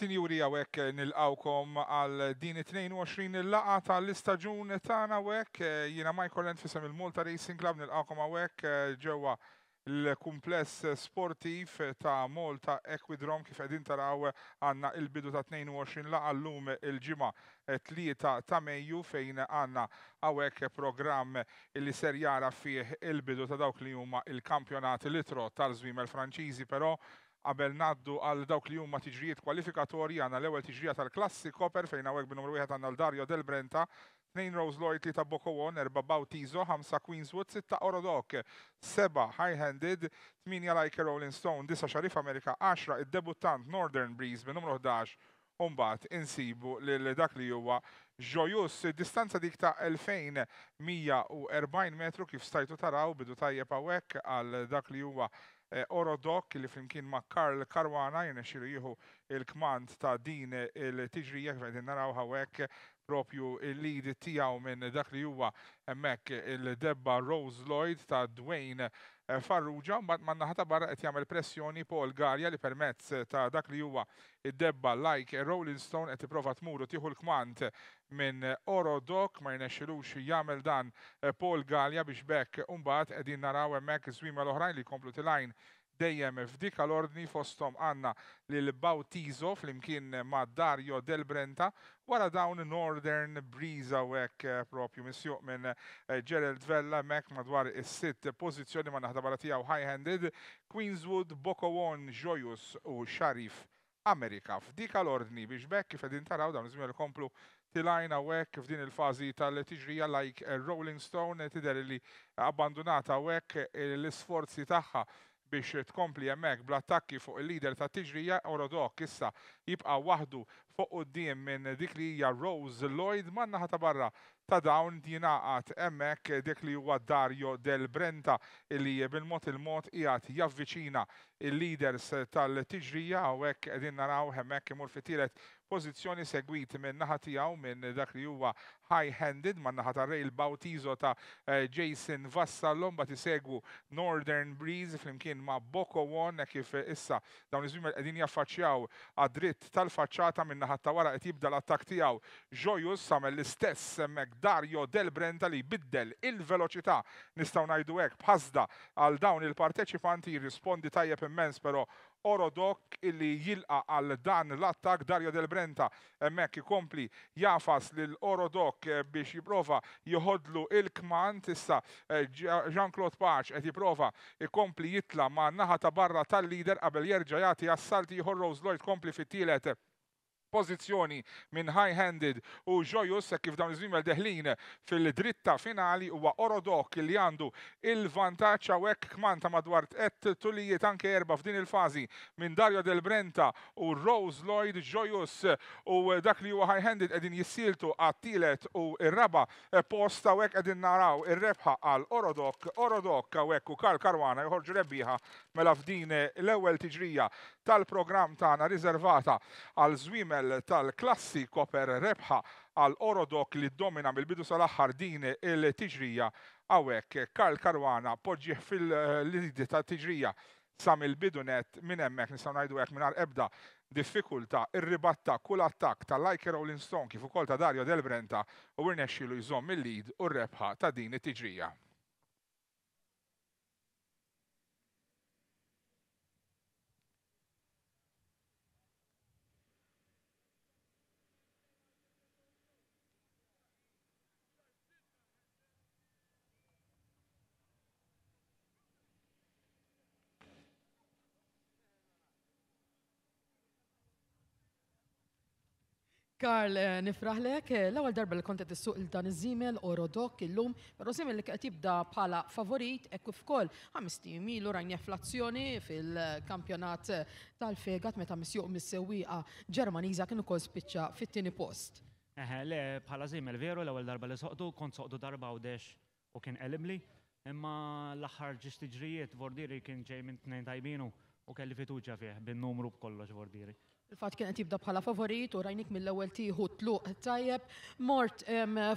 Sinjuri għawek nil-għawkom għal din 22 il-laqa tal-istaġun tana għawek jina Michael Lent fissam il-Multa Racing Club nil-għawkom għawek ġewa l-kumpless sportiv ta' Malta Equidrom kif għedin taraw għanna il-bidu ta' 22 laqa l-lum il-ġima 3 ta' Mejju fejn għanna għawek program li ser jara fih il-bidu ta' dawk li huma il-kampjonat litro tal-żwim il-Franċiżi pero qabel naddu għal dawk li huma tiġrijiet kwalifikatorji għana l-ewwel tiġrija tal-klassiko per fejn hawnhekk b'numru wieħed għanna l-Dario Del Brenta, 2 Rose Lloyd, li Boko One, erba' Bautizo, ħamsa Queenswood, sitta Orodok, seba High-Handed, tminja Like Rolling Stone, disa Xarif Amerika, 10 id-debuttant Northern Breeze b'numru 11 Umbat, insibu lil dak li huwa ġojus, distanza dik ta' 2140 metru kif stajtu taraw bidu tajjeb għawek għal dak li huwa eh, Orodok li flimkien ma' Karl Karwana xiru jihu il-kmand ta' din il-tiġrija kif għedin naraw għawek propju il-lead tijaw minn dak li huwa emmek il-debba Rose Lloyd ta' Dwayne Eh, Farrugia, mbagħad manna naħata barra qed jagħmel pressjoni Paul Garja li permezz ta' dak li huwa id-debba like Rolling Stone qed tipprova tmuru tieħu l kmant minn Orodok ma jnexxilux jagħmel dan eh, Paul Galja biex bekk mbagħad qegħdin naraw hemmhekk żwima l-oħrajn li jkomplu tilajn dejjem f'dik għal-ordni fostom għanna lil Bautizo fl-imkien ma' Dario Del Brenta wara dawn Northern Breeze għek eh, propju misjuq minn eh, Gerald Vella mek madwar is-sitt pozizjoni ma' naħda baratija u high-handed Queenswood, Bokowon, Joyous u Sharif Amerika. F'dik għal-ordni biex bekk kif edin taraw dawn l komplu tilajna għek f'din il-fazi tal-tiġrija like eh, Rolling Stone tider li abbandonata għek l-sforzi taħħa biex tkompli jemmek bl-attakki fuq il-lider ta' tiġrija Orodok issa jibqa' waħdu fuq qudiem minn dik li hija Rose Lloyd man-naħa ta' barra ta' dawn dinaqat emmek dik li huwa Dario del Brenta illi bil-mod il-mod qiegħed javviċina il-leaders tal-tiġrija u hekk qegħdin naraw hemmhekk imur fitilet pożizzjoni segwit minn naħa tiegħu minn dak li huwa high-handed ma' naħa tar il Bautizo ta' eh, Jason Vassallon bat isegwu Northern Breeze flimkien ma' Boko One kif issa dawn iż-żmien qegħdin jaffaċċjaw għad-dritt tal-faċċata minn naħa ta' wara qed jibda l attak tiegħu Joyous samel l-istess hemmhekk Dario Del Brenta li biddel il-veloċità nistaw najdu hekk bħazda għal dawn il-parteċipanti jirrispondi tajjeb immens però Orodok illi jilqa għal dan l-attak Dario Del Brenta emmek ikompli jafas lil Orodok eh, biex jiprofa jħodlu il-kman tissa eh, Jean-Claude Paċ qed jiprofa ikompli jitla ma naħa ta' barra tal-lider qabel jerġa' jagħti assalti jħorroż Lloyd kompli fit-tielet pożizzjoni minn high-handed u ġojus kif dawn iż-żmien deħlin fil-dritta finali huwa Orodok li għandu il-vantaġġ hawnhekk kmanta madwar tqed tulijiet anke erba' f'din il-fażi minn Dario Del Brenta u Rose Lloyd ġojus u dak li huwa high-handed qegħdin jissiltu għat-tielet u r-raba post hawnhekk qegħdin naraw ir-rebħa għal Orodok, Orodok hawnhekk u Karl Karwana juħorġu rebbieħa mela f'din l-ewwel tiġrija tal-programm tagħna riservata għal żwiemel livell tal-klassi koper rebħa għal orodok li domina mill-bidu sal-axħar din il-tiġrija għawek Karl Karwana poġġi fil-lidi ta' tiġrija sam il-bidunet minn emmek nistaw najdu għek minn ebda diffikulta irribatta kull attak ta' liker Rolling Stone kif ukoll ta' Dario Del Brenta u rnexxilu jżomm il-lid u rebħa ta' din it-tiġrija. Karl, eh, nifraħlek, eh, l-ewwel darba li kontet issuq il-dan iż-żimel orodok illum, però żimel li qed jibda bħala favorit hekk kif ukoll ħames tim ilu inflazzjoni fil-kampjonat eh, tal-fegat meta misjuq mis-sewwieqa Ġermaniża kienu kol spiċċa fit-tieni post. Eħe, le bħala żimel veru l-ewwel darba li soqtu kont soqdu darba u dex u kien elimli, imma l-aħħar ġistiġrijiet vordiri kien ġej minn tnejn tajbinu u kelli fiduċa fih bin-numru b'kollox vordiri. Il-fat kienet jibda bħala favorit u rajnik mill-ewwel tieħu tluq tajjeb. Mort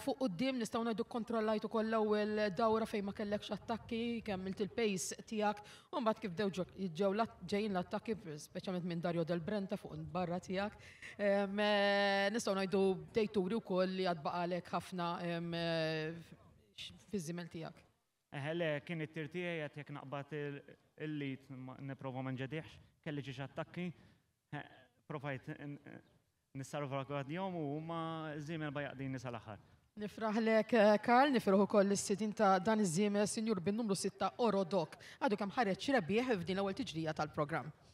fuq quddiem nistgħu ngħidu kontrollajtu kol l-ewwel dawra fejn ma kellekx attakki, kemmilt il-pace tiegħek u mbagħad kif dew ġew ġejn l-attakki speċjalment minn Dario Del Brenta fuq barra tiegħek. Eh, nistgħu ngħidu dejturi wkoll li għad baqalek ħafna eh, fiż-żimel tiegħek. Eħele, eh, kien it-tirtija jgħat jek naqbat illi neprova ma nġediħx, kelli ġiġ attakki, provajt nissalva għadjom u ma zimel bajaqdin nisa l-axar. Nifraħ lek, eh, Karl, nifraħu koll l-sidin ta' dan iż-żiemel, Sinjur bin numru 6 Orodok. Għadu kam ħareċ rebbieħ f'din l-ewwel tiġrija tal-programm.